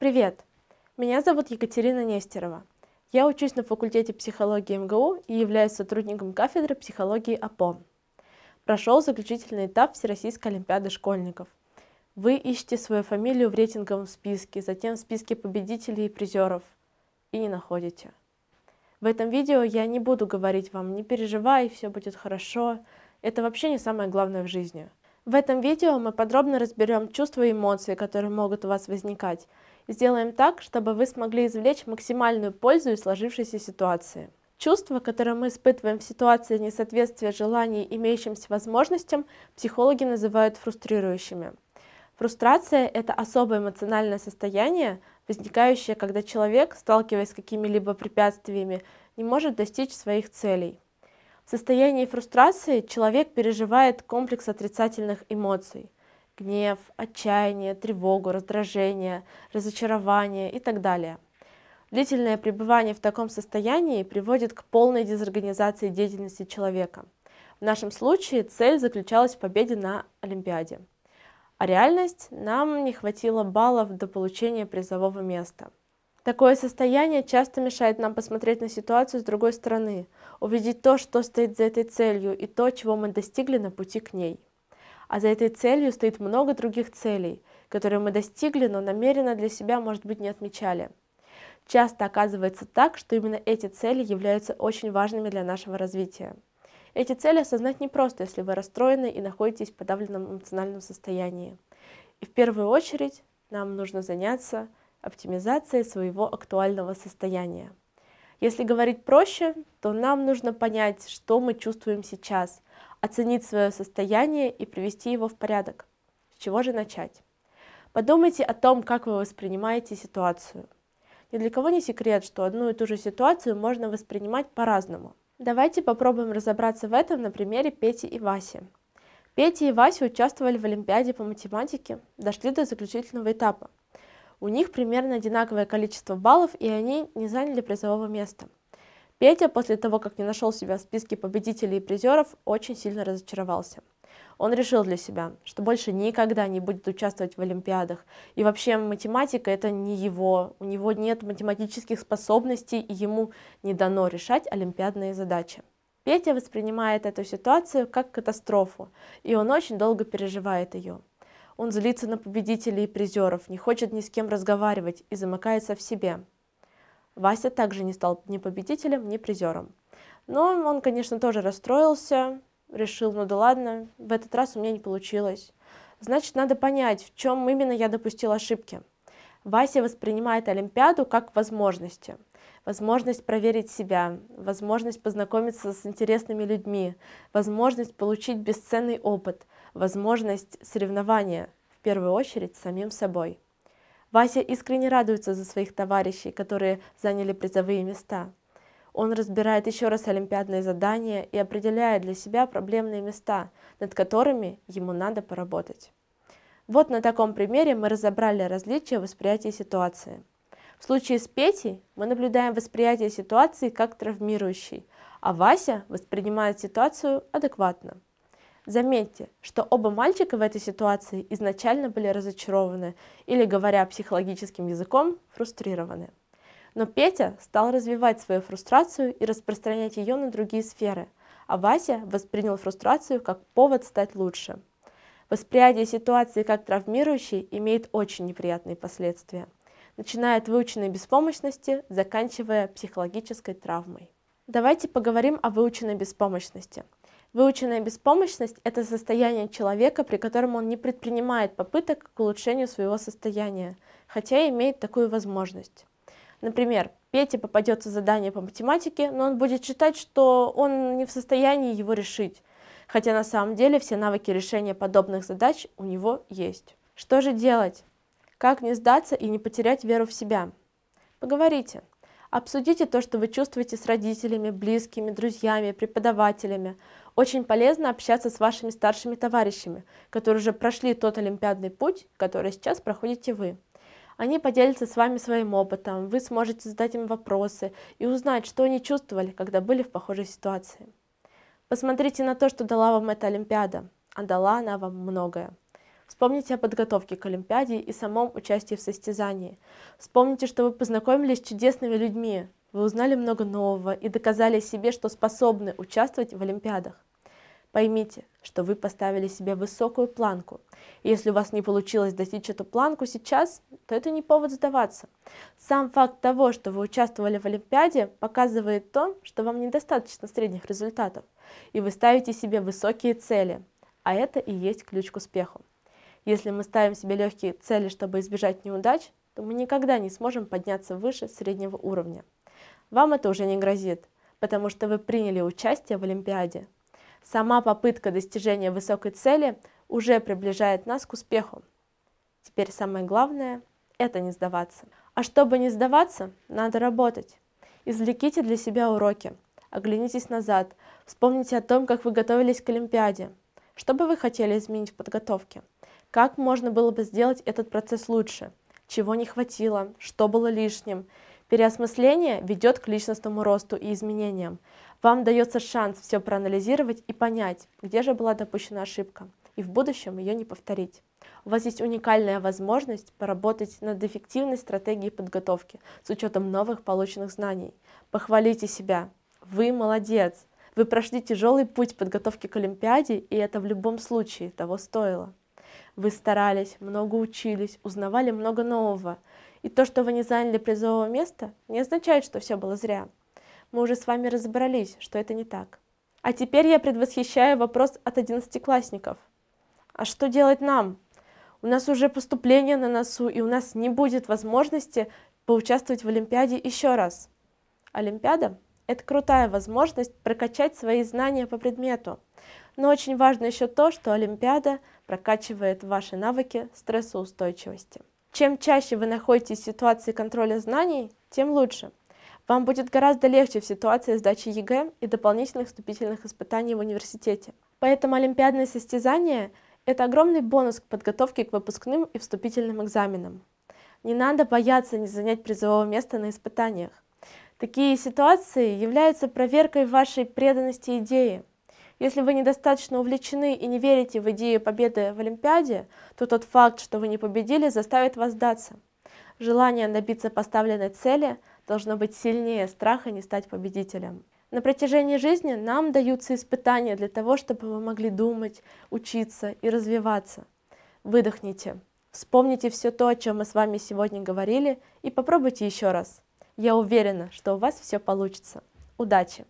Привет! Меня зовут Екатерина Нестерова. Я учусь на факультете психологии МГУ и являюсь сотрудником кафедры психологии АПО. Прошел заключительный этап Всероссийской Олимпиады школьников. Вы ищете свою фамилию в рейтинговом списке, затем в списке победителей и призеров, и не находите. В этом видео я не буду говорить вам «не переживай, все будет хорошо», это вообще не самое главное в жизни. В этом видео мы подробно разберем чувства и эмоции, которые могут у вас возникать, сделаем так, чтобы вы смогли извлечь максимальную пользу из сложившейся ситуации. Чувства, которые мы испытываем в ситуации несоответствия желаний имеющимся возможностям, психологи называют фрустрирующими. Фрустрация – это особое эмоциональное состояние, возникающее, когда человек, сталкиваясь с какими-либо препятствиями, не может достичь своих целей. В состоянии фрустрации человек переживает комплекс отрицательных эмоций – гнев, отчаяние, тревогу, раздражение, разочарование и так далее. Длительное пребывание в таком состоянии приводит к полной дезорганизации деятельности человека. В нашем случае цель заключалась в победе на Олимпиаде. А реальность – нам не хватило баллов до получения призового места. Такое состояние часто мешает нам посмотреть на ситуацию с другой стороны, увидеть то, что стоит за этой целью и то, чего мы достигли на пути к ней. А за этой целью стоит много других целей, которые мы достигли, но намеренно для себя, может быть, не отмечали. Часто оказывается так, что именно эти цели являются очень важными для нашего развития. Эти цели осознать непросто, если вы расстроены и находитесь в подавленном эмоциональном состоянии. И в первую очередь нам нужно заняться оптимизацией своего актуального состояния. Если говорить проще, то нам нужно понять, что мы чувствуем сейчас, оценить свое состояние и привести его в порядок. С чего же начать? Подумайте о том, как вы воспринимаете ситуацию. Ни для кого не секрет, что одну и ту же ситуацию можно воспринимать по-разному. Давайте попробуем разобраться в этом на примере Пети и Васи. Петя и Вася участвовали в Олимпиаде по математике, дошли до заключительного этапа. У них примерно одинаковое количество баллов, и они не заняли призового места – Петя, после того, как не нашел себя в списке победителей и призеров, очень сильно разочаровался. Он решил для себя, что больше никогда не будет участвовать в Олимпиадах. И вообще математика это не его, у него нет математических способностей, и ему не дано решать олимпиадные задачи. Петя воспринимает эту ситуацию как катастрофу, и он очень долго переживает ее. Он злится на победителей и призеров, не хочет ни с кем разговаривать и замыкается в себе. Вася также не стал ни победителем, ни призером. Но он, конечно, тоже расстроился, решил, ну да ладно, в этот раз у меня не получилось. Значит, надо понять, в чем именно я допустил ошибки. Вася воспринимает Олимпиаду как возможности. Возможность проверить себя, возможность познакомиться с интересными людьми, возможность получить бесценный опыт, возможность соревнования, в первую очередь, самим собой. Вася искренне радуется за своих товарищей, которые заняли призовые места. Он разбирает еще раз олимпиадные задания и определяет для себя проблемные места, над которыми ему надо поработать. Вот на таком примере мы разобрали различия восприятия ситуации. В случае с Петей мы наблюдаем восприятие ситуации как травмирующей, а Вася воспринимает ситуацию адекватно. Заметьте, что оба мальчика в этой ситуации изначально были разочарованы или, говоря психологическим языком, фрустрированы. Но Петя стал развивать свою фрустрацию и распространять ее на другие сферы, а Вася воспринял фрустрацию как повод стать лучше. Восприятие ситуации как травмирующей имеет очень неприятные последствия, начиная от выученной беспомощности, заканчивая психологической травмой. Давайте поговорим о выученной беспомощности – Выученная беспомощность – это состояние человека, при котором он не предпринимает попыток к улучшению своего состояния, хотя имеет такую возможность. Например, Пете попадется задание по математике, но он будет считать, что он не в состоянии его решить, хотя на самом деле все навыки решения подобных задач у него есть. Что же делать? Как не сдаться и не потерять веру в себя? Поговорите. Обсудите то, что вы чувствуете с родителями, близкими, друзьями, преподавателями. Очень полезно общаться с вашими старшими товарищами, которые уже прошли тот олимпиадный путь, который сейчас проходите вы. Они поделятся с вами своим опытом, вы сможете задать им вопросы и узнать, что они чувствовали, когда были в похожей ситуации. Посмотрите на то, что дала вам эта Олимпиада, а дала она вам многое. Вспомните о подготовке к Олимпиаде и самом участии в состязании. Вспомните, что вы познакомились с чудесными людьми, вы узнали много нового и доказали себе, что способны участвовать в Олимпиадах. Поймите, что вы поставили себе высокую планку. И если у вас не получилось достичь эту планку сейчас, то это не повод сдаваться. Сам факт того, что вы участвовали в Олимпиаде, показывает то, что вам недостаточно средних результатов, и вы ставите себе высокие цели. А это и есть ключ к успеху. Если мы ставим себе легкие цели, чтобы избежать неудач, то мы никогда не сможем подняться выше среднего уровня вам это уже не грозит, потому что вы приняли участие в Олимпиаде. Сама попытка достижения высокой цели уже приближает нас к успеху. Теперь самое главное – это не сдаваться. А чтобы не сдаваться, надо работать. Извлеките для себя уроки, оглянитесь назад, вспомните о том, как вы готовились к Олимпиаде, что бы вы хотели изменить в подготовке, как можно было бы сделать этот процесс лучше, чего не хватило, что было лишним – Переосмысление ведет к личностному росту и изменениям. Вам дается шанс все проанализировать и понять, где же была допущена ошибка, и в будущем ее не повторить. У вас есть уникальная возможность поработать над эффективной стратегией подготовки с учетом новых полученных знаний. Похвалите себя. Вы молодец. Вы прошли тяжелый путь подготовки к Олимпиаде, и это в любом случае того стоило. Вы старались, много учились, узнавали много нового, и то, что вы не заняли призового места, не означает, что все было зря. Мы уже с вами разобрались, что это не так. А теперь я предвосхищаю вопрос от одиннадцатиклассников. А что делать нам? У нас уже поступление на носу, и у нас не будет возможности поучаствовать в Олимпиаде еще раз. Олимпиада – это крутая возможность прокачать свои знания по предмету. Но очень важно еще то, что Олимпиада прокачивает ваши навыки стрессоустойчивости. Чем чаще вы находитесь в ситуации контроля знаний, тем лучше. Вам будет гораздо легче в ситуации сдачи ЕГЭ и дополнительных вступительных испытаний в университете. Поэтому олимпиадные состязания – это огромный бонус к подготовке к выпускным и вступительным экзаменам. Не надо бояться не занять призового места на испытаниях. Такие ситуации являются проверкой вашей преданности идеи – если вы недостаточно увлечены и не верите в идею победы в Олимпиаде, то тот факт, что вы не победили, заставит вас сдаться. Желание добиться поставленной цели должно быть сильнее страха не стать победителем. На протяжении жизни нам даются испытания для того, чтобы вы могли думать, учиться и развиваться. Выдохните. Вспомните все то, о чем мы с вами сегодня говорили, и попробуйте еще раз. Я уверена, что у вас все получится. Удачи!